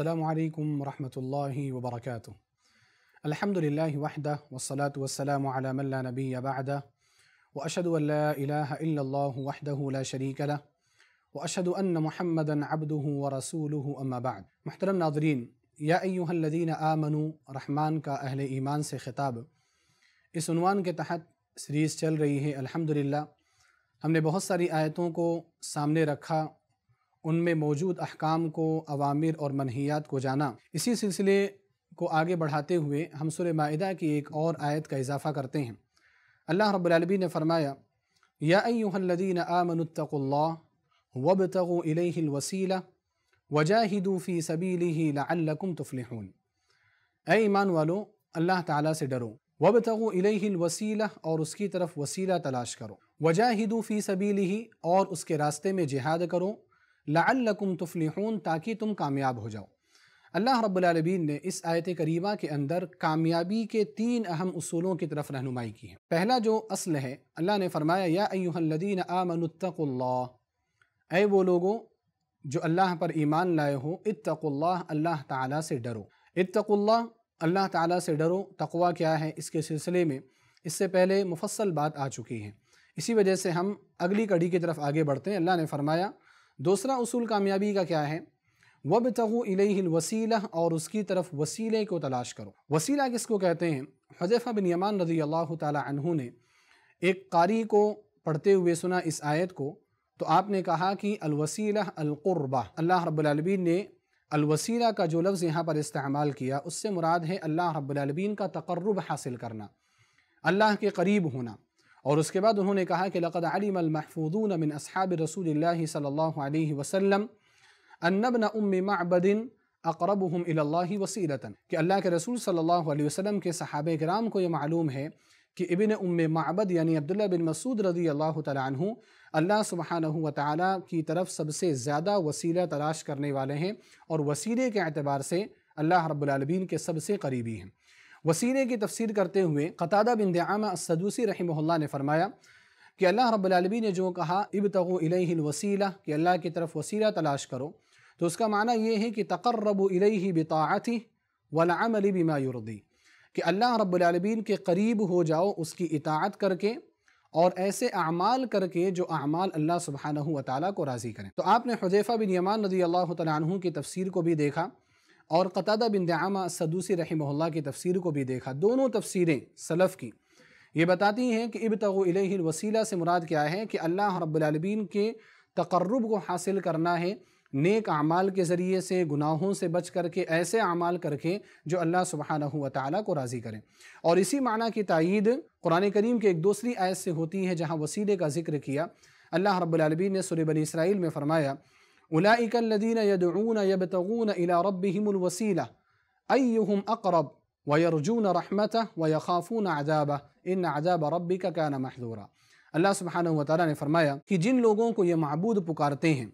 السلام عليكم ورحمة الله وبركاته الحمد لله وحده والصلاة والسلام على من لا نبي بعده وأشهد أن لا إله إلا الله وحده لا شريك له وأشهد أن محمدا عبده ورسوله أما بعد محترم ناظرين يا أيها الذين آمنوا رحمان کا اہل ایمان سے خطاب اس عنوان کے تحت سریز چل رہی ہے الحمدللہ ہم نے بہت ساری آیتوں کو سامنے رکھا ان میں موجود احکام کو عوامر اور منحیات کو جانا اسی سلسلے کو آگے بڑھاتے ہوئے ہم سر معدہ کی ایک اور آیت کا اضافہ کرتے ہیں اللہ رب العالمین نے فرمایا یا ایوہ الذین آمنوا اتقوا اللہ وابتغوا الیہ الوسیلہ وجاہدوا فی سبیلہ تفلحون اے ایمان والو اللہ تعالیٰ سے ڈرو وابتغوا الیہ الوسیلہ اور اس کی طرف وسیلہ تلاش کرو وجاہدوا فی سبیلہ اور اس کے راستے میں جہاد کرو لعلکم تفلحون تاکہ تم کامیاب ہو جاؤ اللہ رب العالمین نے اس آیت کریمہ کے اندر کامیابی کے تین اہم اصولوں کی طرف رہنمائی کی ہے پہلا جو اصل ہے اللہ نے فرمایا یا اللہ اے وہ لوگوں جو اللہ پر ایمان لائے ہو اتقوا اللہ اللہ تعالیٰ سے ڈرو اتقوا اللہ اللہ تعالیٰ سے ڈرو تقوی کیا ہے اس کے سلسلے میں اس سے پہلے مفصل بات آ چکی ہے اسی وجہ سے ہم اگلی کڑی کی طرف آگے بڑھتے ہیں اللہ نے فرمایا دوسرا اصول کامیابی کا کیا ہے وَبْتَغُوا إِلَيْهِ الْوَسِيلَةِ اور اس کی طرف وسیلے کو تلاش کرو وسیلہ کس کو کہتے ہیں حضیفہ بن یمان رضی اللہ تعالی عنہ نے ایک قاری کو پڑھتے ہوئے سنا اس آیت کو تو آپ نے کہا کہ الوسیلہ القربہ اللہ رب العالمین نے الوسیلہ کا جو لفظ یہاں پر استعمال کیا اس سے مراد ہے اللہ رب العالمین کا تقرب حاصل کرنا اللہ کے قریب ہونا اور اس کے بعد انہوں نے کہا کہ لقد علم المحفوظون من اصحاب رسول اللہ صلی اللہ علیہ وسلم ابن ام معبد اقربهم الى الا وسیرتاً کہ اللہ کے رسول صلی اللہ علیہ وسلم کے صحابہ کرام کو یہ معلوم ہے کہ ابن ام معبد یعنی عبداللہ بن مسعود رضی اللہ تعالی عنہ اللہ سبحانہ و کی طرف سب سے زیادہ وسیلہ تلاش کرنے والے ہیں اور وسیلے کے اعتبار سے اللہ رب العالمین کے سب سے قریبی ہیں وسیلے کی تفسیر کرتے ہوئے قطادہ بن دعامہ السدوسی رحمہ اللہ نے فرمایا کہ اللہ رب العالمی نے جو کہا ابتغو الیہ الوسیلہ کہ اللہ کی طرف وسیلہ تلاش کرو تو اس کا معنی یہ ہے کہ تقربو الیہ بطاعتی والعمل بما یردی کہ اللہ رب العالمین کے قریب ہو جاؤ اس کی اطاعت کر کے اور ایسے اعمال کر کے جو اعمال اللہ سبحانہ و تعالیٰ کو راضی کریں تو آپ نے حضیفہ بن یمان رضی اللہ تعالیٰ کی تفسیر کو بھی دیکھا اور قطادہ بن دعامہ صدوسی رحمہ اللہ کی تفسیر کو بھی دیکھا دونوں تفسیریں سلف کی یہ بتاتی ہیں کہ ابتغو الیہ الوسیلہ سے مراد کیا ہے کہ اللہ رب العالمین کے تقرب کو حاصل کرنا ہے نیک اعمال کے ذریعے سے گناہوں سے بچ کر کے ایسے اعمال کر کے جو اللہ سبحانہ و تعالیٰ کو راضی کریں اور اسی معنی کی تائید قرآن کریم کے ایک دوسری آیت سے ہوتی ہے جہاں وسیلے کا ذکر کیا اللہ رب العالمین نے بنی اسرائیل میں فرمایا الی ربهم الوسیلہ ایہم اقرب ویرجون رحمتہ ویخافون عذابہ ان عذاب ربک کان محذورا اللہ سبحانہ وتعالی نے فرمایا کہ جن لوگوں کو یہ معبود پکارتے ہیں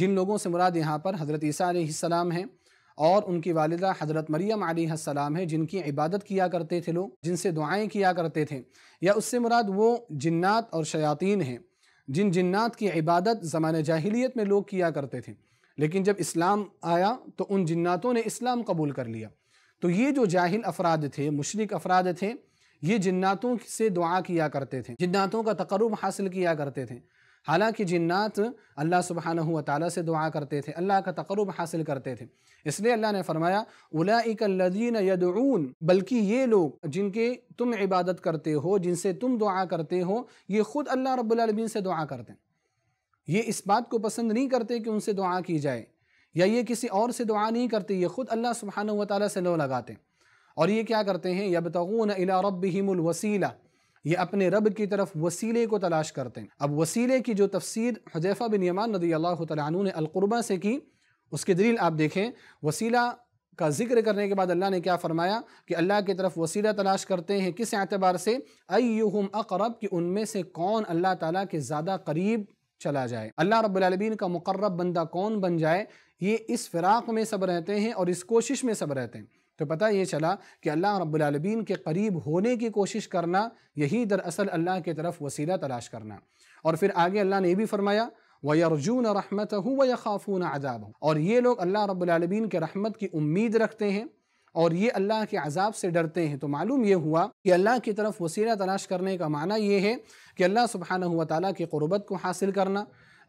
جن لوگوں سے مراد یہاں پر حضرت عیسیٰ علیہ السلام ہیں اور ان کی والدہ حضرت مریم علیہ السلام ہے جن کی عبادت کیا کرتے تھے لوگ جن سے دعائیں کیا کرتے تھے یا اس سے مراد وہ جنات اور شیاطین ہیں جن جنات کی عبادت زمانۂ جاہلیت میں لوگ کیا کرتے تھے لیکن جب اسلام آیا تو ان جناتوں نے اسلام قبول کر لیا تو یہ جو جاہل افراد تھے مشرق افراد تھے یہ جناتوں سے دعا کیا کرتے تھے جناتوں کا تقرب حاصل کیا کرتے تھے حالانکہ جنات اللہ سبحانہ تعالیٰ سے دعا کرتے تھے اللہ کا تقرب حاصل کرتے تھے اس لیے اللہ نے فرمایا الذین یدعون بلکہ یہ لوگ جن کے تم عبادت کرتے ہو جن سے تم دعا کرتے ہو یہ خود اللہ رب العالمین سے دعا کرتے ہیں یہ اس بات کو پسند نہیں کرتے کہ ان سے دعا کی جائے یا یہ کسی اور سے دعا نہیں کرتے یہ خود اللہ سبحانہ و تعالیٰ سے لو لگاتے ہیں اور یہ کیا کرتے ہیں یبتغون الی ربهم الوسیلہ یہ اپنے رب کی طرف وسیلے کو تلاش کرتے ہیں اب وسیلے کی جو تفسیر حضیفہ بن یمان رضی اللہ تعالیٰ عنہ نے القربہ سے کی اس کی دلیل آپ دیکھیں وسیلہ کا ذکر کرنے کے بعد اللہ نے کیا فرمایا کہ اللہ کی طرف وسیلہ تلاش کرتے ہیں کس اعتبار سے ایہم اقرب کہ ان میں سے کون اللہ تعالیٰ کے زیادہ قریب چلا جائے اللہ رب العالمین کا مقرب بندہ کون بن جائے یہ اس فراق میں سب رہتے ہیں اور اس کوشش میں سب رہتے ہیں تو پتہ یہ چلا کہ اللہ رب العالمین کے قریب ہونے کی کوشش کرنا یہی دراصل اللہ کے طرف وسیلہ تلاش کرنا اور پھر آگے اللہ نے یہ بھی فرمایا وَيَرْجُونَ رَحْمَتَهُ وَيَخَافُونَ عَذَابَهُ اور یہ لوگ اللہ رب العالمین کے رحمت کی امید رکھتے ہیں اور یہ اللہ کے عذاب سے ڈرتے ہیں تو معلوم یہ ہوا کہ اللہ کی طرف وسیلہ تلاش کرنے کا معنی یہ ہے کہ اللہ سبحانہ وتعالی کی قربت کو حاصل کرنا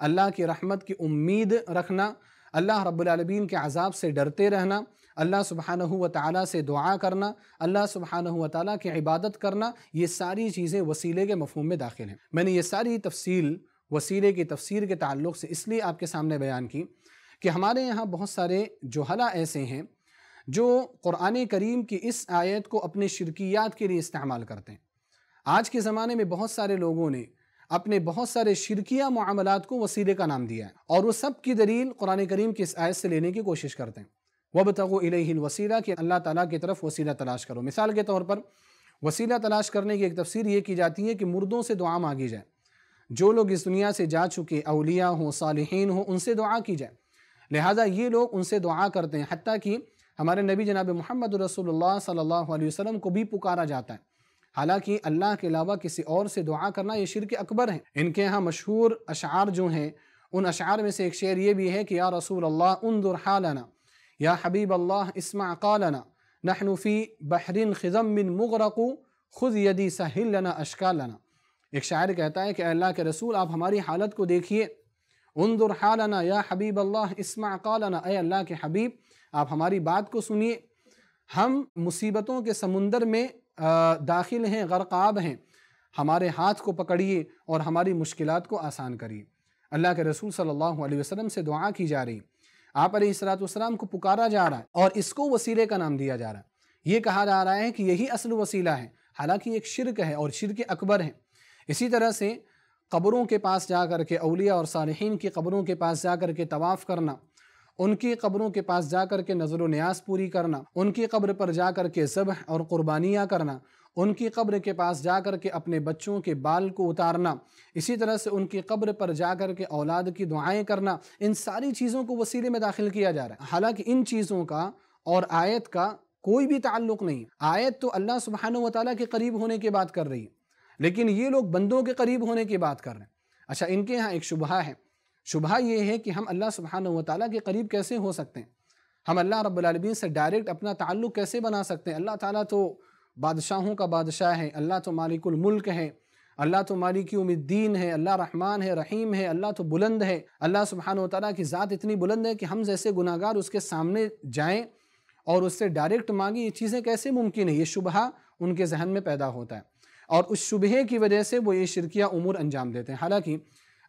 اللہ کی رحمت کی امید رکھنا اللہ رب العالمین کے عذاب سے ڈرتے رہنا اللہ سبحانہ و تعالیٰ سے دعا کرنا اللہ سبحانہ و تعالیٰ کی عبادت کرنا یہ ساری چیزیں وسیلے کے مفہوم میں داخل ہیں میں نے یہ ساری تفصیل وسیلے کی تفسیر کے تعلق سے اس لیے آپ کے سامنے بیان کی کہ ہمارے یہاں بہت سارے جوہلہ ایسے ہیں جو قرآن کریم کی اس آیت کو اپنے شرکیات کے لیے استعمال کرتے ہیں آج کے زمانے میں بہت سارے لوگوں نے اپنے بہت سارے شرکیہ معاملات کو وسیلے کا نام دیا ہے اور وہ سب کی دلیل قرآن کریم کی اس آیت سے لینے کی کوشش کرتے ہیں وَبْتَغُوا إِلَيْهِ الْوَسِيلَةِ کہ اللہ تعالیٰ کے طرف وسیلہ تلاش کرو مثال کے طور پر وسیلہ تلاش کرنے کی ایک تفسیر یہ کی جاتی ہے کہ مردوں سے دعا مانگی جائے جو لوگ اس دنیا سے جا چکے اولیاء ہوں صالحین ہوں ان سے دعا کی جائے لہٰذا یہ لوگ ان سے دعا کرتے ہیں حتیٰ کہ ہمارے نبی جناب محمد رسول اللہ صلی اللہ علیہ وسلم کو بھی پکارا جاتا ہے حالانکہ اللہ کے علاوہ کسی اور سے دعا کرنا یہ شرک اکبر ہیں ان کے ہاں مشہور اشعار جو ہیں ان اشعار میں سے ایک شعر یہ بھی ہے کہ یا رسول اللہ حالنا یا حبیب اللہ اسمع قالنا نحن فی بحر خزم من مغرق خذ یدی سہل اشکال اشکالنا ایک شاعر کہتا ہے کہ اے اللہ کے رسول آپ ہماری حالت کو دیکھیے حالنا یا حبیب اللہ اسمع قالنا اے اللہ کے حبیب آپ ہماری بات کو سنیے ہم مصیبتوں کے سمندر میں داخل ہیں غرقاب ہیں ہمارے ہاتھ کو پکڑیے اور ہماری مشکلات کو آسان کریے اللہ کے رسول صلی اللہ علیہ وسلم سے دعا کی جا رہی آپ علیہ و والسلام کو پکارا جا رہا ہے اور اس کو وسیلے کا نام دیا جا رہا ہے یہ کہا جا رہا ہے کہ یہی اصل وسیلہ ہے حالانکہ ایک شرک ہے اور شرک اکبر ہے اسی طرح سے قبروں کے پاس جا کر کے اولیاء اور صالحین کی قبروں کے پاس جا کر کے طواف کرنا ان کی قبروں کے پاس جا کر کے نظر و نیاز پوری کرنا ان کی قبر پر جا کر کے ذبح اور قربانیاں کرنا ان کی قبر کے پاس جا کر کے اپنے بچوں کے بال کو اتارنا اسی طرح سے ان کی قبر پر جا کر کے اولاد کی دعائیں کرنا ان ساری چیزوں کو وسیلے میں داخل کیا جا رہا ہے حالانکہ ان چیزوں کا اور آیت کا کوئی بھی تعلق نہیں آیت تو اللہ سبحانہ و تعالیٰ کے قریب ہونے کی بات کر رہی ہے لیکن یہ لوگ بندوں کے قریب ہونے کی بات کر رہے ہیں اچھا ان کے ہاں ایک شبہ ہے شبہ یہ ہے کہ ہم اللہ سبحانہ و تعالیٰ کے قریب کیسے ہو سکتے ہیں ہم اللہ رب العالمین سے ڈائریکٹ اپنا تعلق کیسے بنا سکتے ہیں اللہ تعالیٰ تو بادشاہوں کا بادشاہ ہے اللہ تو مالک الملک ہے اللہ تو مالک امید دین ہے اللہ رحمان ہے رحیم ہے اللہ تو بلند ہے اللہ سبحانہ و تعالیٰ کی ذات اتنی بلند ہے کہ ہم جیسے گناہ گار اس کے سامنے جائیں اور اس سے ڈائریکٹ مانگیں یہ چیزیں کیسے ممکن ہیں یہ شبہ ان کے ذہن میں پیدا ہوتا ہے اور اس شبہے کی وجہ سے وہ یہ شرکیہ امور انجام دیتے ہیں حالانکہ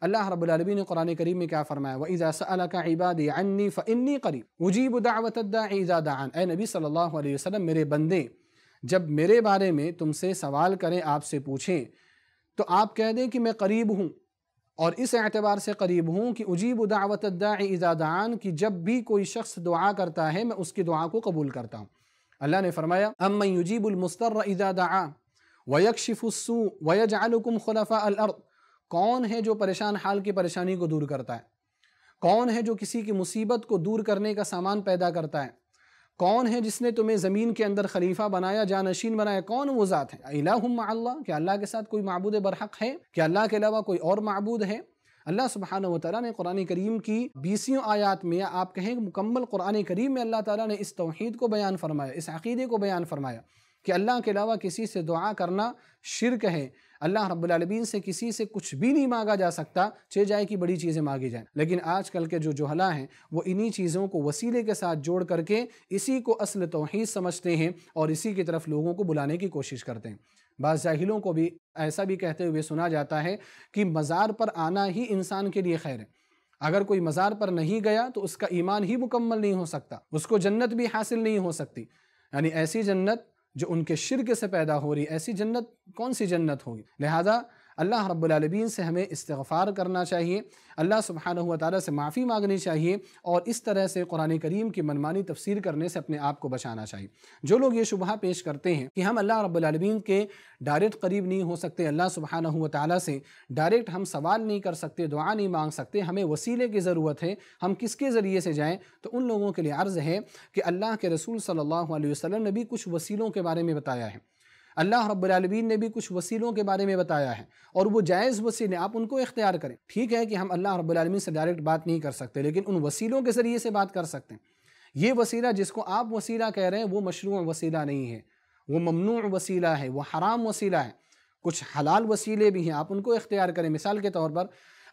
اللہ رب العالمین نے قرآن کریم میں کیا فرمایا وَإِذَا سَأَلَكَ عَنِّي فَإِنِّي وہ اُجِيبُ دَعْوَةَ الدَّاعِ اِذَا دَعَانِ اے نبی صلی اللہ علیہ وسلم میرے بندے جب میرے بارے میں تم سے سوال کریں آپ سے پوچھیں تو آپ کہہ دیں کہ میں قریب ہوں اور اس اعتبار سے قریب ہوں کہ عجیب دعوت دا ازادان کی جب بھی کوئی شخص دعا کرتا ہے میں اس کی دعا کو قبول کرتا ہوں اللہ نے فرمایا ام من یجیب المستر اجاد و شفسوں ویج القم خلف کون ہے جو پریشان حال کی پریشانی کو دور کرتا ہے کون ہے جو کسی کی مصیبت کو دور کرنے کا سامان پیدا کرتا ہے کون ہے جس نے تمہیں زمین کے اندر خلیفہ بنایا جانشین بنایا کون وہ ذات ہے الہم اللہ کیا اللہ کے ساتھ کوئی معبود برحق ہے کیا اللہ کے علاوہ کوئی اور معبود ہے اللہ سبحانہ و تعالیٰ نے قرآن کریم کی بیسیوں آیات میں آپ کہیں مکمل قرآن کریم میں اللہ تعالیٰ نے اس توحید کو بیان فرمایا اس عقیدے کو بیان فرمایا کہ اللہ کے علاوہ کسی سے دعا کرنا شرک ہے اللہ رب العالمین سے کسی سے کچھ بھی نہیں مانگا جا سکتا چھے جائے کی بڑی چیزیں مانگی جائیں لیکن آج کل کے جو جوہلا ہیں وہ انہی چیزوں کو وسیلے کے ساتھ جوڑ کر کے اسی کو اصل توحید سمجھتے ہیں اور اسی کی طرف لوگوں کو بلانے کی کوشش کرتے ہیں بعض جاہلوں کو بھی ایسا بھی کہتے ہوئے سنا جاتا ہے کہ مزار پر آنا ہی انسان کے لیے خیر ہے اگر کوئی مزار پر نہیں گیا تو اس کا ایمان ہی مکمل نہیں ہو سکتا اس کو جنت بھی حاصل نہیں ہو سکتی یعنی ایسی جنت جو ان کے شرک سے پیدا ہو رہی ایسی جنت کون سی جنت ہوگی لہذا اللہ رب العالمین سے ہمیں استغفار کرنا چاہیے اللہ سبحانہ تعالیٰ سے معافی مانگنی چاہیے اور اس طرح سے قرآن کریم کی منمانی تفسیر کرنے سے اپنے آپ کو بچانا چاہیے جو لوگ یہ شبہ پیش کرتے ہیں کہ ہم اللہ رب العالمین کے ڈائریکٹ قریب نہیں ہو سکتے اللہ سبحانہ تعالیٰ سے ڈائریکٹ ہم سوال نہیں کر سکتے دعا نہیں مانگ سکتے ہمیں وسیلے کی ضرورت ہے ہم کس کے ذریعے سے جائیں تو ان لوگوں کے لیے عرض ہے کہ اللہ کے رسول صلی اللہ علیہ وسلم نے بھی کچھ وسیلوں کے بارے میں بتایا ہے اللہ رب العالمین نے بھی کچھ وسیلوں کے بارے میں بتایا ہے اور وہ جائز وسیلے آپ ان کو اختیار کریں ٹھیک ہے کہ ہم اللہ رب العالمین سے ڈائریکٹ بات نہیں کر سکتے لیکن ان وسیلوں کے ذریعے سے بات کر سکتے ہیں یہ وسیلہ جس کو آپ وسیلہ کہہ رہے ہیں وہ مشروع وسیلہ نہیں ہے وہ ممنوع وسیلہ ہے وہ حرام وسیلہ ہے کچھ حلال وسیلے بھی ہیں آپ ان کو اختیار کریں مثال کے طور پر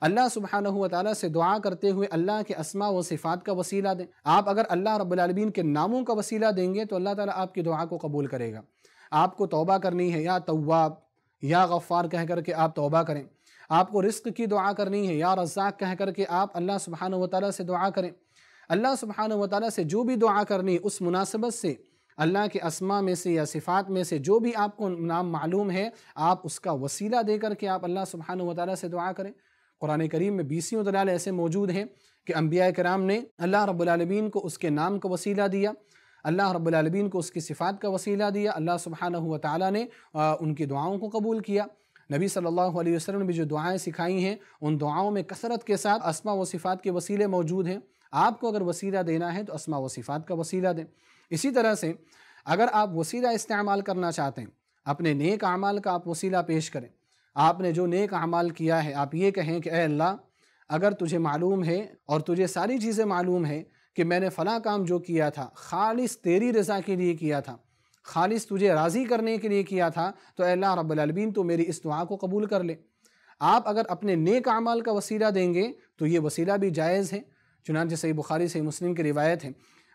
اللہ سبحانہ و تعالیٰ سے دعا کرتے ہوئے اللہ کے اسماء و صفات کا وسیلہ دیں آپ اگر اللہ رب العالمین کے ناموں کا وسیلہ دیں گے تو اللہ تعالیٰ آپ کی دعا کو قبول کرے گا آپ کو توبہ کرنی ہے یا تواب یا غفار کہہ کر کے آپ توبہ کریں آپ کو رزق کی دعا کرنی ہے یا رزاق کہہ کر کے آپ اللہ سبحانہ وتعالی سے دعا کریں اللہ سبحانہ و تعالیٰ سے جو بھی دعا کرنی اس مناسبت سے اللہ کے اسماء میں سے یا صفات میں سے جو بھی آپ کو نام معلوم ہے آپ اس کا وسیلہ دے کر کے آپ اللہ سبحانہ و تعالیٰ سے دعا کریں قرآن کریم میں بیسیوں دلال ایسے موجود ہیں کہ انبیاء کرام نے اللہ رب العالمین کو اس کے نام کا وسیلہ دیا اللہ رب العالمین کو اس کی صفات کا وسیلہ دیا اللہ سبحانہ وتعالی نے ان کی دعاؤں کو قبول کیا نبی صلی اللہ علیہ وسلم بھی جو دعائیں سکھائی ہیں ان دعاؤں میں کثرت کے ساتھ اسماء و صفات کے وسیلے موجود ہیں آپ کو اگر وسیلہ دینا ہے تو اسماء و صفات کا وسیلہ دیں اسی طرح سے اگر آپ وسیلہ استعمال کرنا چاہتے ہیں اپنے نیک عمال کا آپ وسیلہ پیش کریں آپ نے جو نیک عمال کیا ہے آپ یہ کہیں کہ اے اللہ اگر تجھے معلوم ہے اور تجھے ساری چیزیں معلوم ہیں کہ میں نے فلاں کام جو کیا تھا خالص تیری رضا کے لیے کیا تھا خالص تجھے راضی کرنے کے لیے کیا تھا تو اے اللہ رب العالمین تو میری اس دعا کو قبول کر لے آپ اگر اپنے نیک اعمال کا وسیلہ دیں گے تو یہ وسیلہ بھی جائز ہے چنانچہ صحیح بخاری صحیح مسلم کی روایت ہیں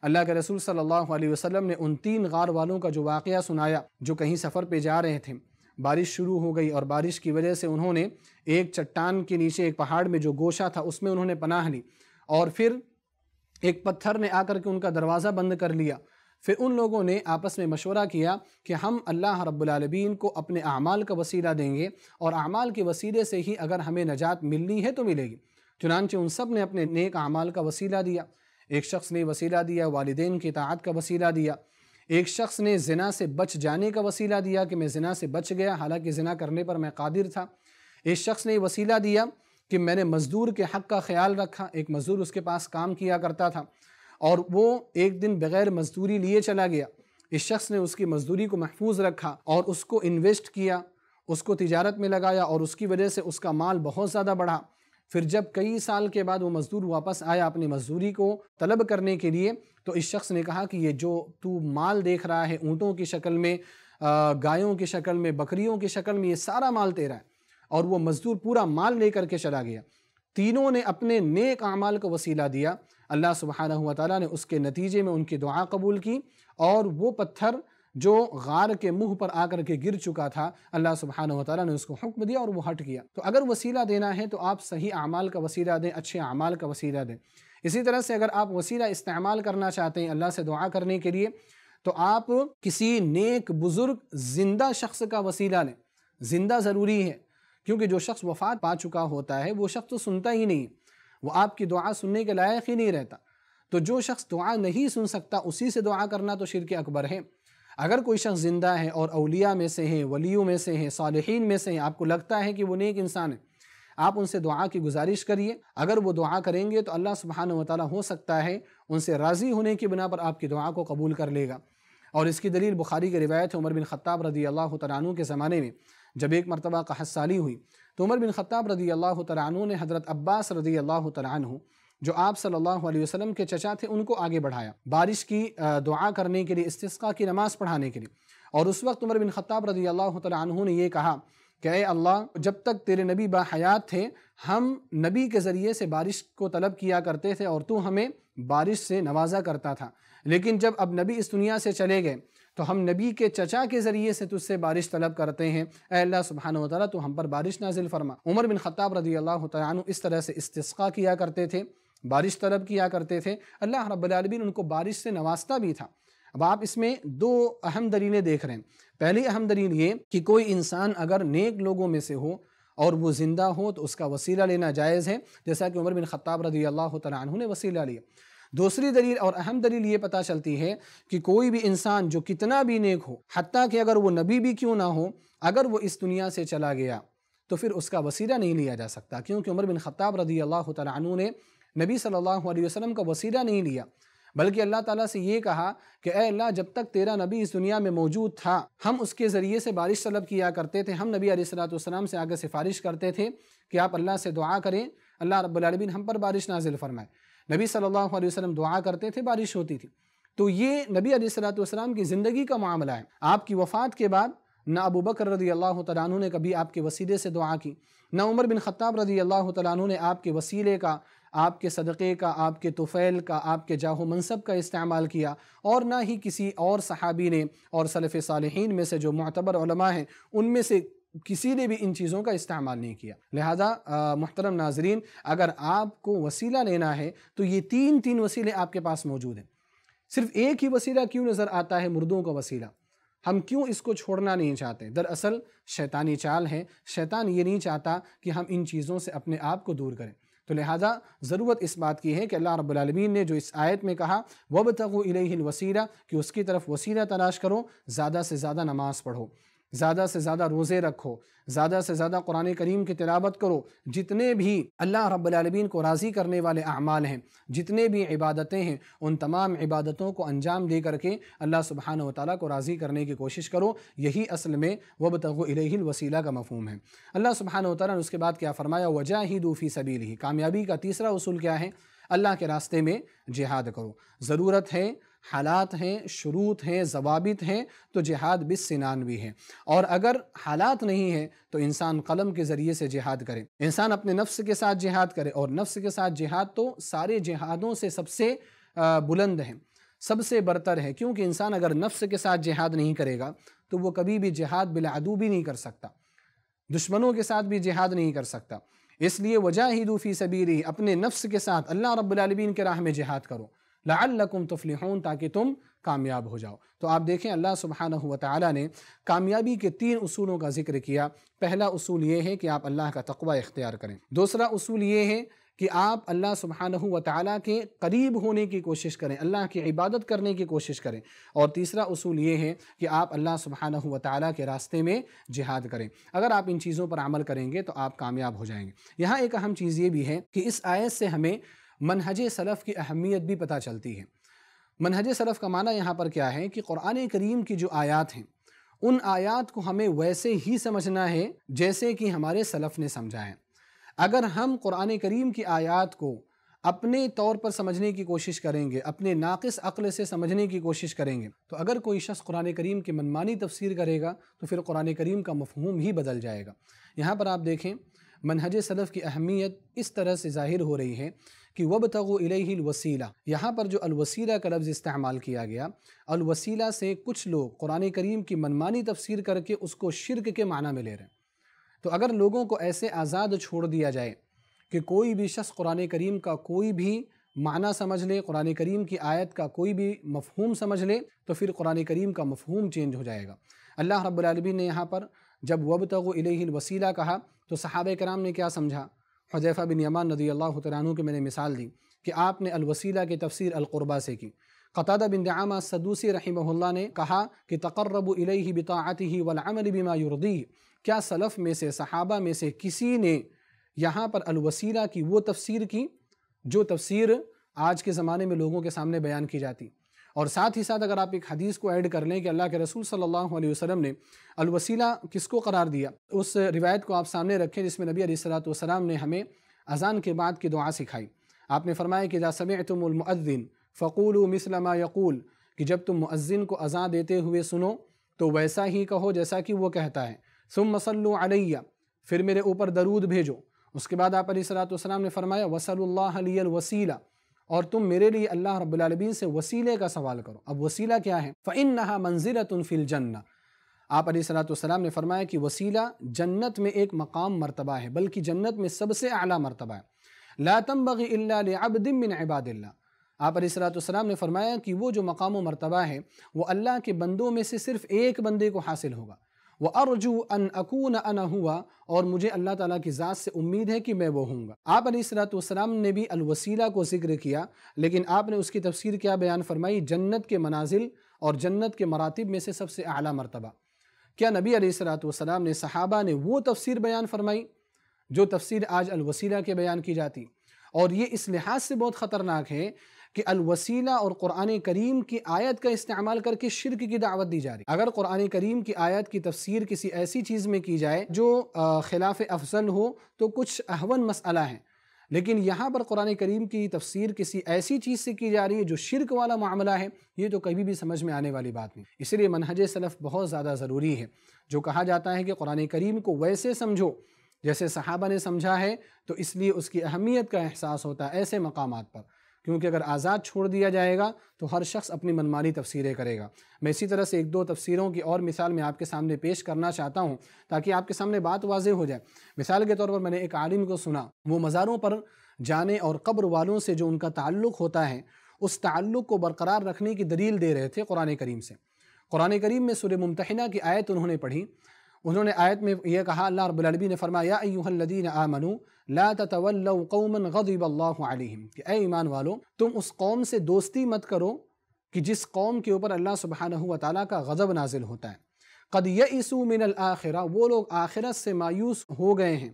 اللہ کے رسول صلی اللہ علیہ وسلم نے ان تین غار والوں کا جو واقعہ سنایا جو کہیں سفر پہ جا رہے تھے بارش شروع ہو گئی اور بارش کی وجہ سے انہوں نے ایک چٹان کے نیچے ایک پہاڑ میں جو گوشہ تھا اس میں انہوں نے پناہ لی اور پھر ایک پتھر نے آ کر کے ان کا دروازہ بند کر لیا پھر ان لوگوں نے آپس میں مشورہ کیا کہ ہم اللہ رب العالمین کو اپنے اعمال کا وسیلہ دیں گے اور اعمال کے وسیلے سے ہی اگر ہمیں نجات ملنی ہے تو ملے گی چنانچہ ان سب نے اپنے نیک اعمال کا وسیلہ دیا ایک شخص نے وسیلہ دیا والدین کی اطاعت کا وسیلہ دیا ایک شخص نے زنا سے بچ جانے کا وسیلہ دیا کہ میں زنا سے بچ گیا حالانکہ زنا کرنے پر میں قادر تھا ایک شخص نے وسیلہ دیا کہ میں نے مزدور کے حق کا خیال رکھا ایک مزدور اس کے پاس کام کیا کرتا تھا اور وہ ایک دن بغیر مزدوری لیے چلا گیا اس شخص نے اس کی مزدوری کو محفوظ رکھا اور اس کو انویسٹ کیا اس کو تجارت میں لگایا اور اس کی وجہ سے اس کا مال بہت زیادہ بڑھا پھر جب کئی سال کے بعد وہ مزدور واپس آیا اپنی مزدوری کو طلب کرنے کے لیے تو اس شخص نے کہا کہ یہ جو تو مال دیکھ رہا ہے اونٹوں کی شکل میں گایوں کی شکل میں بکریوں کی شکل میں یہ سارا مال تیرا ہے اور وہ مزدور پورا مال لے کر کے چلا گیا تینوں نے اپنے نیک اعمال کا وسیلہ دیا اللہ سبحانہ تعالیٰ نے اس کے نتیجے میں ان کی دعا قبول کی اور وہ پتھر جو غار کے منہ پر آ کر کے گر چکا تھا اللہ سبحانہ تعالیٰ نے اس کو حکم دیا اور وہ ہٹ گیا تو اگر وسیلہ دینا ہے تو آپ صحیح اعمال کا وسیلہ دیں اچھے اعمال کا وسیلہ دیں اسی طرح سے اگر آپ وسیلہ استعمال کرنا چاہتے ہیں اللہ سے دعا کرنے کے لیے تو آپ کسی نیک بزرگ زندہ شخص کا وسیلہ لیں زندہ ضروری ہے کیونکہ جو شخص وفات پا چکا ہوتا ہے وہ شخص تو سنتا ہی نہیں وہ آپ کی دعا سننے کے لائق ہی نہیں رہتا تو جو شخص دعا نہیں سن سکتا اسی سے دعا کرنا تو شرک اکبر ہے اگر کوئی شخص زندہ ہے اور اولیاء میں سے ہیں ولیوں میں سے ہیں صالحین میں سے ہیں آپ کو لگتا ہے کہ وہ نیک انسان ہے آپ ان سے دعا کی گزارش کریے اگر وہ دعا کریں گے تو اللہ سبحانہ وتعالی ہو سکتا ہے ان سے راضی ہونے کی بنا پر آپ کی دعا کو قبول کر لے گا اور اس کی دلیل بخاری کی روایت ہے عمر بن خطاب رضی اللہ تعالیٰ عنہ کے زمانے میں جب ایک مرتبہ قحط سالی ہوئی تو عمر بن خطاب رضی اللہ تعالیٰ عنہ نے حضرت عباس رضی اللہ تعالیٰ عنہ جو آپ صلی اللہ علیہ وسلم کے چچا تھے ان کو آگے بڑھایا بارش کی دعا کرنے کے لیے استثقا کی نماز پڑھانے کے لیے اور اس وقت عمر بن خطاب رضی اللہ تعالیٰ عنہ نے یہ کہا کہ اے اللہ جب تک تیرے نبی با حیات تھے ہم نبی کے ذریعے سے بارش کو طلب کیا کرتے تھے اور تو ہمیں بارش سے نوازا کرتا تھا لیکن جب اب نبی اس دنیا سے چلے گئے تو ہم نبی کے چچا کے ذریعے سے تجھ سے بارش طلب کرتے ہیں اے اللہ سبحانہ و تو ہم پر بارش نازل فرما عمر بن خطاب رضی اللہ عنہ اس طرح سے استسقا کیا کرتے تھے بارش طلب کیا کرتے تھے اللہ رب العالمین ان کو بارش سے نوازتا بھی تھا اب آپ اس میں دو اہم دلیلیں دیکھ رہے ہیں پہلی اہم دلیل یہ کہ کوئی انسان اگر نیک لوگوں میں سے ہو اور وہ زندہ ہو تو اس کا وسیلہ لینا جائز ہے جیسا کہ عمر بن خطاب رضی اللہ عنہ نے وسیلہ لیا دوسری دلیل اور اہم دلیل یہ پتہ چلتی ہے کہ کوئی بھی انسان جو کتنا بھی نیک ہو حتیٰ کہ اگر وہ نبی بھی کیوں نہ ہو اگر وہ اس دنیا سے چلا گیا تو پھر اس کا وسیلہ نہیں لیا جا سکتا کیونکہ عمر بن خطاب رضی اللہ تعالیٰ عنہ نے نبی صلی اللہ علیہ وسلم کا وسیرہ نہیں لیا بلکہ اللہ تعالیٰ سے یہ کہا کہ اے اللہ جب تک تیرا نبی اس دنیا میں موجود تھا ہم اس کے ذریعے سے بارش طلب کیا کرتے تھے ہم نبی علیہ السلام سے آگے سفارش کرتے تھے کہ آپ اللہ سے دعا کریں اللہ رب العالمین ہم پر بارش نازل فرمائے نبی صلی اللہ علیہ وسلم دعا کرتے تھے بارش ہوتی تھی تو یہ نبی علیہ السلام کی زندگی کا معاملہ ہے آپ کی وفات کے بعد نہ ابو بکر رضی اللہ تعالیٰ عنہ نے کبھی آپ کے وسیلے سے دعا کی نہ عمر بن خطاب رضی اللہ تعالیٰ عنہ نے آپ کے وسیلے کا آپ کے صدقے کا آپ کے طفیل کا آپ کے جاہو و منصب کا استعمال کیا اور نہ ہی کسی اور صحابی نے اور صلف صالحین میں سے جو معتبر علماء ہیں ان میں سے کسی نے بھی ان چیزوں کا استعمال نہیں کیا لہذا محترم ناظرین اگر آپ کو وسیلہ لینا ہے تو یہ تین تین وسیلے آپ کے پاس موجود ہیں صرف ایک ہی وسیلہ کیوں نظر آتا ہے مردوں کا وسیلہ ہم کیوں اس کو چھوڑنا نہیں چاہتے دراصل شیطانی چال ہے شیطان یہ نہیں چاہتا کہ ہم ان چیزوں سے اپنے آپ کو دور کریں تو لہٰذا ضرورت اس بات کی ہے کہ اللہ رب العالمین نے جو اس آیت میں کہا وَبْتَغُوا إِلَيْهِ الْوَسِيلَةِ کہ اس کی طرف وسیلہ تلاش کرو زیادہ سے زیادہ نماز پڑھو زیادہ سے زیادہ روزے رکھو زیادہ سے زیادہ قرآن کریم کی تلاوت کرو جتنے بھی اللہ رب العالمین کو راضی کرنے والے اعمال ہیں جتنے بھی عبادتیں ہیں ان تمام عبادتوں کو انجام دے کر کے اللہ سبحانہ و تعالیٰ کو راضی کرنے کی کوشش کرو یہی اصل میں وبت الیہ الوسیلہ کا مفہوم ہے اللہ سبحانہ و تعالیٰ نے اس کے بعد کیا فرمایا وجہ ہی دوفی کامیابی کا تیسرا اصول کیا ہے اللہ کے راستے میں جہاد کرو ضرورت ہے حالات ہیں شروط ہیں ضوابط ہیں تو جہاد بسنان بھی ہیں اور اگر حالات نہیں ہیں تو انسان قلم کے ذریعے سے جہاد کرے انسان اپنے نفس کے ساتھ جہاد کرے اور نفس کے ساتھ جہاد تو سارے جہادوں سے سب سے بلند ہیں سب سے برتر ہے کیونکہ انسان اگر نفس کے ساتھ جہاد نہیں کرے گا تو وہ کبھی بھی جہاد بالعدو بھی نہیں کر سکتا دشمنوں کے ساتھ بھی جہاد نہیں کر سکتا اس لیے وجاہدو فی سبیری اپنے نفس کے ساتھ اللہ رب العالمین کے راہ میں جہاد کرو لعلکم تفلحون تاکہ تم کامیاب ہو جاؤ تو آپ دیکھیں اللہ سبحانہ و نے کامیابی کے تین اصولوں کا ذکر کیا پہلا اصول یہ ہے کہ آپ اللہ کا تقوی اختیار کریں دوسرا اصول یہ ہے کہ آپ اللہ سبحانہ و تعالیٰ کے قریب ہونے کی کوشش کریں اللہ کی عبادت کرنے کی کوشش کریں اور تیسرا اصول یہ ہے کہ آپ اللہ سبحانہ و تعالیٰ کے راستے میں جہاد کریں اگر آپ ان چیزوں پر عمل کریں گے تو آپ کامیاب ہو جائیں گے یہاں ایک اہم چیز یہ بھی ہے کہ اس آیت سے ہمیں منہج سلف کی اہمیت بھی پتہ چلتی ہے منہج سلف کا معنی یہاں پر کیا ہے کہ قرآن کریم کی جو آیات ہیں ان آیات کو ہمیں ویسے ہی سمجھنا ہے جیسے کہ ہمارے سلف نے سمجھا ہے اگر ہم قرآن کریم کی آیات کو اپنے طور پر سمجھنے کی کوشش کریں گے اپنے ناقص عقل سے سمجھنے کی کوشش کریں گے تو اگر کوئی شخص قرآن کریم کی منمانی تفسیر کرے گا تو پھر قرآن کریم کا مفہوم ہی بدل جائے گا یہاں پر آپ دیکھیں منہج سلف کی اہمیت اس طرح سے ظاہر ہو رہی ہے کہ وب تغ الوسیلہ یہاں پر جو الوسیلہ کا لفظ استعمال کیا گیا الوسیلہ سے کچھ لوگ قرآن کریم کی منمانی تفسیر کر کے اس کو شرک کے معنی میں لے رہے ہیں تو اگر لوگوں کو ایسے آزاد چھوڑ دیا جائے کہ کوئی بھی شخص قرآن کریم کا کوئی بھی معنی سمجھ لے قرآن کریم کی آیت کا کوئی بھی مفہوم سمجھ لے تو پھر قرآن کریم کا مفہوم چینج ہو جائے گا اللہ رب العالمین نے یہاں پر جب وب تغ الوسیلہ کہا تو صحابہ کرام نے کیا سمجھا حضیفہ بن یمان رضی اللہ عنہ کی میں نے مثال دی کہ آپ نے الوسیلہ کے تفسیر القربہ سے کی قطادہ بن دعامہ صدوسی رحمہ اللہ نے کہا کہ تقرب الیہ بطاعتہ والعمل بما ہی کیا سلف میں سے صحابہ میں سے کسی نے یہاں پر الوسیلہ کی وہ تفسیر کی جو تفسیر آج کے زمانے میں لوگوں کے سامنے بیان کی جاتی اور ساتھ ہی ساتھ اگر آپ ایک حدیث کو ایڈ کر لیں کہ اللہ کے رسول صلی اللہ علیہ وسلم نے الوسیلہ کس کو قرار دیا اس روایت کو آپ سامنے رکھیں جس میں نبی علیہ السلاۃ والسلام نے ہمیں اذان کے بعد کی دعا سکھائی آپ نے فرمایا کہ اذا سمعتم المؤذن فقول مثل ما یقول کہ جب تم مؤذن کو اذان دیتے ہوئے سنو تو ویسا ہی کہو جیسا کہ وہ کہتا ہے ثم صلوا علیہ پھر میرے اوپر درود بھیجو اس کے بعد آپ علیہ السلام نے فرمایا وصل اللہ علیہ الوسیلہ اور تم میرے لیے اللہ رب العالمین سے وسیلے کا سوال کرو اب وسیلہ کیا ہے فَإِنَّهَا مَنزِلَةٌ فِي الْجَنَّةِ آپ علیہ صلاۃ السلام نے فرمایا کہ وسیلہ جنت میں ایک مقام مرتبہ ہے بلکہ جنت میں سب سے اعلیٰ مرتبہ ہے لَا تَنْبَغِ إِلَّا لِعَبْدٍ مِّنْ عباد اللہ آپ علیہ السلام نے فرمایا کہ وہ جو مقام و مرتبہ ہے وہ اللہ کے بندوں میں سے صرف ایک بندے کو حاصل ہوگا وہ ارجو ان اکون انا ہوا اور مجھے اللہ تعالیٰ کی ذات سے امید ہے کہ میں وہ ہوں گا آپ علیہ السلاۃ والسلام نے بھی الوسیلہ کو ذکر کیا لیکن آپ نے اس کی تفسیر کیا بیان فرمائی جنت کے منازل اور جنت کے مراتب میں سے سب سے اعلیٰ مرتبہ کیا نبی علیہ السلاۃ والسلام نے صحابہ نے وہ تفسیر بیان فرمائی جو تفسیر آج الوسیلہ کے بیان کی جاتی اور یہ اس لحاظ سے بہت خطرناک ہے کہ الوسیلہ اور قرآن کریم کی آیت کا استعمال کر کے شرک کی دعوت دی جا رہی اگر قرآن کریم کی آیت کی تفسیر کسی ایسی چیز میں کی جائے جو خلاف افضل ہو تو کچھ احون مسئلہ ہیں لیکن یہاں پر قرآن کریم کی تفسیر کسی ایسی چیز سے کی جا رہی ہے جو شرک والا معاملہ ہے یہ تو کبھی بھی سمجھ میں آنے والی بات نہیں اس لیے منہج سلف بہت زیادہ ضروری ہے جو کہا جاتا ہے کہ قرآن کریم کو ویسے سمجھو جیسے صحابہ نے سمجھا ہے تو اس لیے اس کی اہمیت کا احساس ہوتا ہے ایسے مقامات پر کیونکہ اگر آزاد چھوڑ دیا جائے گا تو ہر شخص اپنی منمانی تفسیریں کرے گا میں اسی طرح سے ایک دو تفسیروں کی اور مثال میں آپ کے سامنے پیش کرنا چاہتا ہوں تاکہ آپ کے سامنے بات واضح ہو جائے مثال کے طور پر میں نے ایک عالم کو سنا وہ مزاروں پر جانے اور قبر والوں سے جو ان کا تعلق ہوتا ہے اس تعلق کو برقرار رکھنے کی دلیل دے رہے تھے قرآن کریم سے قرآن کریم میں سورہ ممتحنہ کی آیت انہوں نے پڑھی انہوں نے آیت میں یہ کہا اللہ رب البین نے فرمایا غضب اللہ علیہم کہ اے ایمان والو تم اس قوم سے دوستی مت کرو کہ جس قوم کے اوپر اللہ سبحانہ و تعالیٰ کا غضب نازل ہوتا ہے قد یئسوا من الاخرہ وہ لوگ آخرت سے مایوس ہو گئے ہیں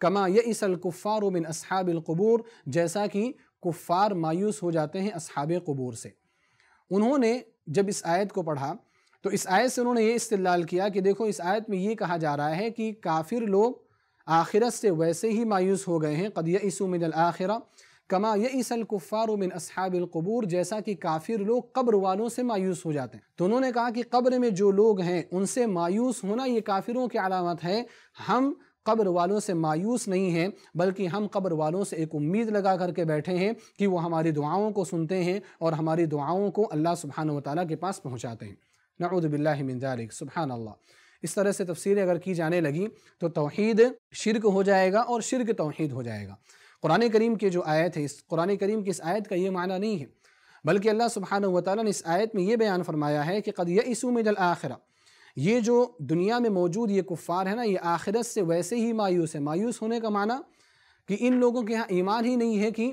کما یئس الکفار من اصحاب القبور جیسا کہ کفار مایوس ہو جاتے ہیں اصحاب قبور سے انہوں نے جب اس آیت کو پڑھا تو اس آیت سے انہوں نے یہ استدلال کیا کہ دیکھو اس آیت میں یہ کہا جا رہا ہے کہ کافر لوگ آخرت سے ویسے ہی مایوس ہو گئے ہیں قد یئسوا من الاخرہ کما یئس الکفار من اصحاب القبور جیسا کہ کافر لوگ قبر والوں سے مایوس ہو جاتے ہیں تو انہوں نے کہا کہ قبر میں جو لوگ ہیں ان سے مایوس ہونا یہ کافروں کی علامت ہے ہم قبر والوں سے مایوس نہیں ہیں بلکہ ہم قبر والوں سے ایک امید لگا کر کے بیٹھے ہیں کہ وہ ہماری دعاؤں کو سنتے ہیں اور ہماری دعاؤں کو اللہ سبحانہ و تعالیٰ کے پاس پہنچاتے ہیں نعوذ باللہ من ذالک سبحان اللہ اس طرح سے تفسیریں اگر کی جانے لگیں تو توحید شرک ہو جائے گا اور شرک توحید ہو جائے گا قرآن کریم کے جو آیت ہے اس قرآن کریم کی اس آیت کا یہ معنی نہیں ہے بلکہ اللہ سبحانہ وتعالی نے اس آیت میں یہ بیان فرمایا ہے کہ قد اسو من الاخرہ یہ جو دنیا میں موجود یہ کفار ہے نا یہ آخرت سے ویسے ہی مایوس ہے مایوس ہونے کا معنی کہ ان لوگوں کے ہاں ایمان ہی نہیں ہے کہ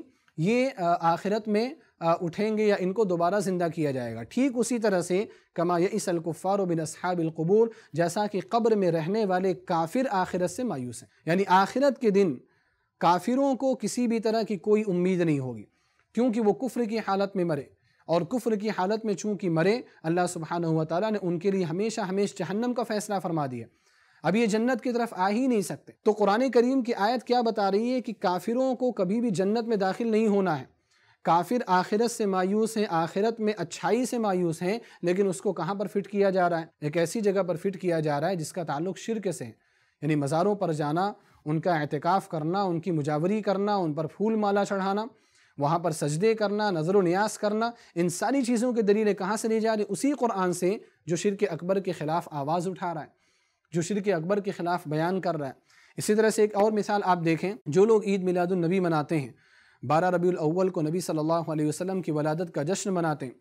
یہ آخرت میں اٹھیں گے یا ان کو دوبارہ زندہ کیا جائے گا ٹھیک اسی طرح سے کما یئس الکفار و اصحاب القبور جیسا کہ قبر میں رہنے والے کافر آخرت سے مایوس ہیں یعنی آخرت کے دن کافروں کو کسی بھی طرح کی کوئی امید نہیں ہوگی کیونکہ وہ کفر کی حالت میں مرے اور کفر کی حالت میں چونکہ مرے اللہ و تعالیٰ نے ان کے لیے ہمیشہ ہمیشہ جہنم کا فیصلہ فرما دیا اب یہ جنت کی طرف آ ہی نہیں سکتے تو قرآن کریم کی آیت کیا بتا رہی ہے کہ کافروں کو کبھی بھی جنت میں داخل نہیں ہونا ہے کافر آخرت سے مایوس ہیں آخرت میں اچھائی سے مایوس ہیں لیکن اس کو کہاں پر فٹ کیا جا رہا ہے ایک ایسی جگہ پر فٹ کیا جا رہا ہے جس کا تعلق شرک سے ہے یعنی مزاروں پر جانا ان کا اعتکاف کرنا ان کی مجاوری کرنا ان پر پھول مالا چڑھانا وہاں پر سجدے کرنا نظر و نیاز کرنا ان ساری چیزوں کے دلیلیں کہاں سے لے جا رہے ہیں اسی قرآن سے جو شرک اکبر کے خلاف آواز اٹھا رہا ہے جو شرک اکبر کے خلاف بیان کر رہا ہے اسی طرح سے ایک اور مثال آپ دیکھیں جو لوگ عید میلاد النبی مناتے ہیں بارہ ربیع الاول کو نبی صلی اللہ علیہ وسلم کی ولادت کا جشن مناتے ہیں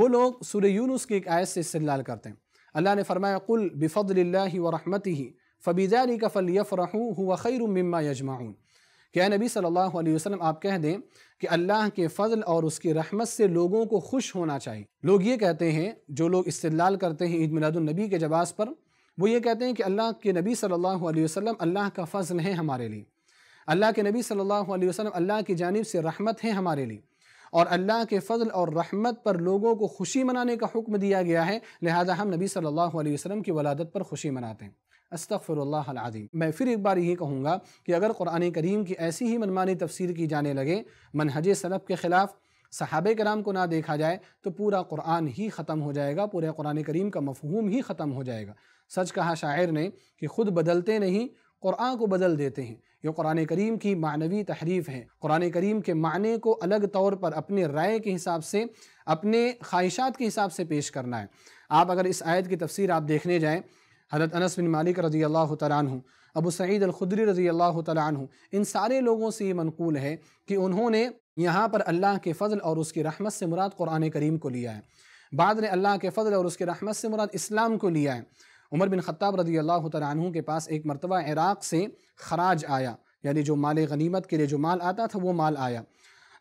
وہ لوگ سورہ یونس کی ایک آیت سے استدلال کرتے ہیں اللہ نے فرمایا قل بفضل اللہ ورحمته فبذلك فليفرحوا هو خیر خیر مما يجمعون کہ اے نبی صلی اللہ علیہ وسلم آپ کہہ دیں کہ اللہ کے فضل اور اس کی رحمت سے لوگوں کو خوش ہونا چاہیے لوگ یہ کہتے ہیں جو لوگ استدلال کرتے ہیں عید میلاد النبی کے جواز پر وہ یہ کہتے ہیں کہ اللہ کے نبی صلی اللہ علیہ وسلم اللہ کا فضل ہے ہمارے لیے اللہ کے نبی صلی اللہ علیہ وسلم اللہ کی جانب سے رحمت ہے ہمارے لیے اور اللہ کے فضل اور رحمت پر لوگوں کو خوشی منانے کا حکم دیا گیا ہے لہذا ہم نبی صلی اللہ علیہ وسلم کی ولادت پر خوشی مناتے ہیں استغفر اللہ العظیم میں پھر ایک بار یہی کہوں گا کہ اگر قرآن کریم کی ایسی ہی منمانی تفسیر کی جانے لگے منہج سلب کے خلاف صحابہ کرام کو نہ دیکھا جائے تو پورا قرآن ہی ختم ہو جائے گا پورے قرآن کریم کا مفہوم ہی ختم ہو جائے گا سچ کہا شاعر نے کہ خود بدلتے نہیں قرآن کو بدل دیتے ہیں یہ قرآن کریم کی معنوی تحریف ہے قرآن کریم کے معنی کو الگ طور پر اپنے رائے کے حساب سے اپنے خواہشات کے حساب سے پیش کرنا ہے آپ اگر اس آیت کی تفسیر آپ دیکھنے جائیں حضرت انس بن مالک رضی اللہ تعالیٰ عنہ ابو سعید الخدری رضی اللہ تعالیٰ عنہ ان سارے لوگوں سے یہ منقول ہے کہ انہوں نے یہاں پر اللہ کے فضل اور اس کی رحمت سے مراد قرآن کریم کو لیا ہے بعد نے اللہ کے فضل اور اس کے رحمت سے مراد اسلام کو لیا ہے عمر بن خطاب رضی اللہ تعالیٰ کے پاس ایک مرتبہ عراق سے خراج آیا یعنی جو مال غنیمت کے لیے جو مال آتا تھا وہ مال آیا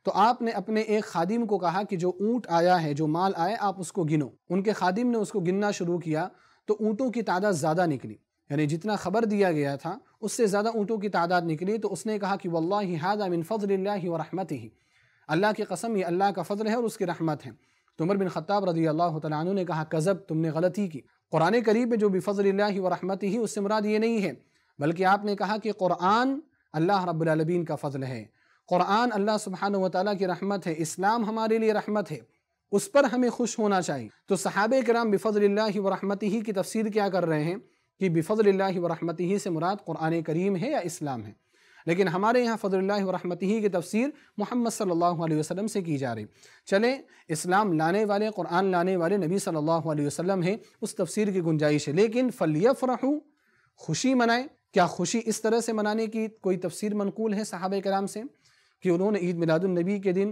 تو آپ نے اپنے ایک خادم کو کہا کہ جو اونٹ آیا ہے جو مال آیا آپ اس کو گنو ان کے خادم نے اس کو گننا شروع کیا تو اونٹوں کی تعداد زیادہ نکلی یعنی جتنا خبر دیا گیا تھا اس سے زیادہ اونٹوں کی تعداد نکلی تو اس نے کہا کہ واللہ هذا من فضل اللہ و رحمت ہی اللہ کی قسم یہ اللہ کا فضل ہے اور اس کی رحمت ہے تو عمر بن خطاب رضی اللہ تعالیٰ عنہ نے کہا کذب تم نے غلطی کی قرآن قریب میں جو بفضل اللہ و رحمت ہی اس سے مراد یہ نہیں ہے بلکہ آپ نے کہا کہ قرآن اللہ رب العالمین کا فضل ہے قرآن اللہ سبحانہ و تعالیٰ کی رحمت ہے اسلام ہمارے لیے رحمت ہے اس پر ہمیں خوش ہونا چاہیے تو صحابہ کرام بفضل اللہ و رحمت ہی کی تفسیر کیا کر رہے ہیں کہ بفضل اللہ و رحمت ہی سے مراد قرآن کریم ہے یا اسلام ہے لیکن ہمارے یہاں فضل اللہ و ہی کی تفسیر محمد صلی اللہ علیہ وسلم سے کی جا رہی چلیں اسلام لانے والے قرآن لانے والے نبی صلی اللہ علیہ وسلم ہیں اس تفسیر کی گنجائش ہے لیکن فلیفرحو خوشی منائیں کیا خوشی اس طرح سے منانے کی کوئی تفسیر منقول ہے صحابہ کرام سے کہ انہوں نے عید میلاد النبی کے دن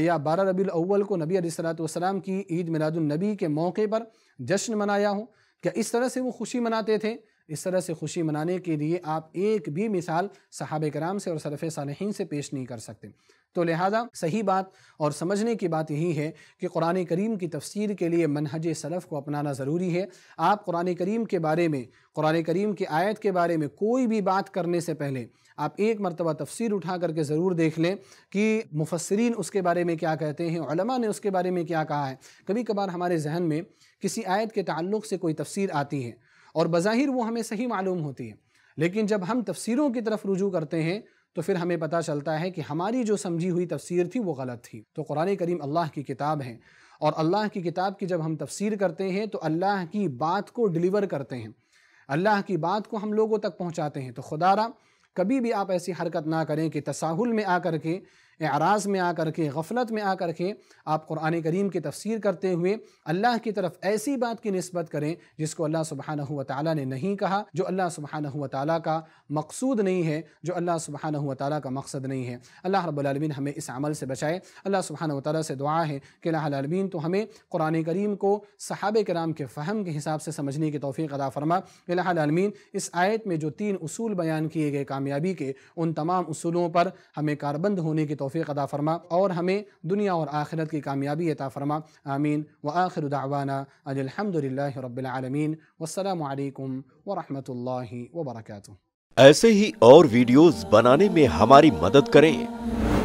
یا بارہ ربی الاول کو نبی علیہ السلام کی عید ملاد النبی کے موقع پر جشن منایا ہو کیا اس طرح سے وہ خوشی مناتے تھے اس طرح سے خوشی منانے کے لیے آپ ایک بھی مثال صحابہ کرام سے اور صرف صالحین سے پیش نہیں کر سکتے تو لہٰذا صحیح بات اور سمجھنے کی بات یہی ہے کہ قرآن کریم کی تفسیر کے لیے منہج صرف کو اپنانا ضروری ہے آپ قرآن کریم کے بارے میں قرآن کریم کے آیت کے بارے میں کوئی بھی بات کرنے سے پہلے آپ ایک مرتبہ تفسیر اٹھا کر کے ضرور دیکھ لیں کہ مفسرین اس کے بارے میں کیا کہتے ہیں علماء نے اس کے بارے میں کیا کہا ہے کبھی کبھار ہمارے ذہن میں کسی آیت کے تعلق سے کوئی تفسیر آتی ہے اور بظاہر وہ ہمیں صحیح معلوم ہوتی ہے لیکن جب ہم تفسیروں کی طرف رجوع کرتے ہیں تو پھر ہمیں پتہ چلتا ہے کہ ہماری جو سمجھی ہوئی تفسیر تھی وہ غلط تھی تو قرآن کریم اللہ کی کتاب ہے اور اللہ کی کتاب کی جب ہم تفسیر کرتے ہیں تو اللہ کی بات کو ڈلیور کرتے ہیں اللہ کی بات کو ہم لوگوں تک پہنچاتے ہیں تو خدا را کبھی بھی آپ ایسی حرکت نہ کریں کہ تساہل میں آ کر کے اعراض میں آ کر کے غفلت میں آ کر کے آپ قرآن کریم کی تفسیر کرتے ہوئے اللہ کی طرف ایسی بات کی نسبت کریں جس کو اللہ سبحانہ تعالیٰ نے نہیں کہا جو اللہ سبحانہ تعالیٰ کا مقصود نہیں ہے جو اللہ سبحانہ تعالیٰ کا مقصد نہیں ہے اللہ رب العالمین ہمیں اس عمل سے بچائے اللہ سبحانہ تعالیٰ سے دعا ہے کہ اللہ العالمین تو ہمیں قرآن کریم کو صحابہ کرام کے فہم کے حساب سے سمجھنے کی توفیق ادا فرما اللہ العالمین اس آیت میں جو تین اصول بیان کیے گئے کامیابی کے ان تمام اصولوں پر ہمیں کاربند ہونے کی توفیق توفیق عطا فرما اور ہمیں دنیا اور آخرت کی کامیابی عطا فرما آمین و آخر ان الحمد للہ رب العالمین والسلام علیکم ورحمۃ اللہ وبرکاتہ ایسے ہی اور ویڈیوز بنانے میں ہماری مدد کریں